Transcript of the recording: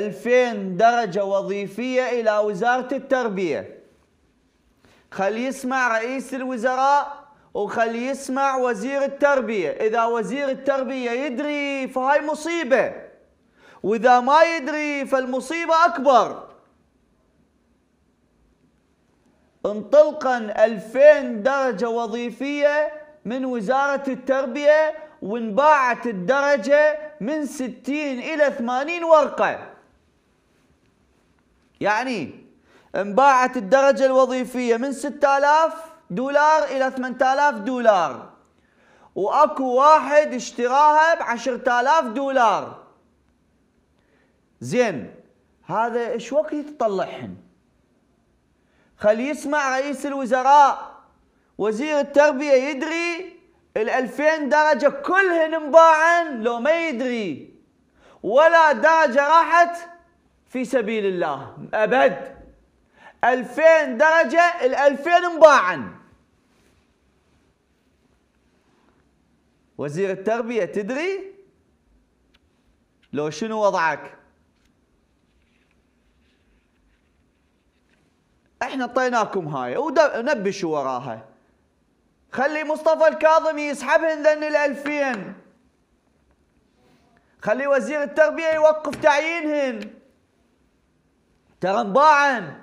2000 درجة وظيفية إلى وزارة التربية خلي يسمع رئيس الوزراء وخلي يسمع وزير التربية إذا وزير التربية يدري فهاي مصيبة وإذا ما يدري فالمصيبة أكبر انطلقا 2000 درجة وظيفية من وزارة التربية وانباعت الدرجة من 60 إلى 80 ورقة يعني انباعت الدرجة الوظيفية من 6000 دولار إلى 8000 دولار وأكو واحد اشتراها ب 10000 دولار زين هذا ايش وقت يتطلعهن خلي يسمع رئيس الوزراء وزير التربية يدري ال 2000 درجة كلهن انباعن لو ما يدري ولا درجة راحت في سبيل الله أبد ألفين درجة الألفين مباعا وزير التربية تدري لو شنو وضعك احنا طيناكم هاي ونبشوا وراها خلي مصطفى الكاظم يسحبهن ذن الألفين خلي وزير التربية يوقف تعيينهن ترى انباعم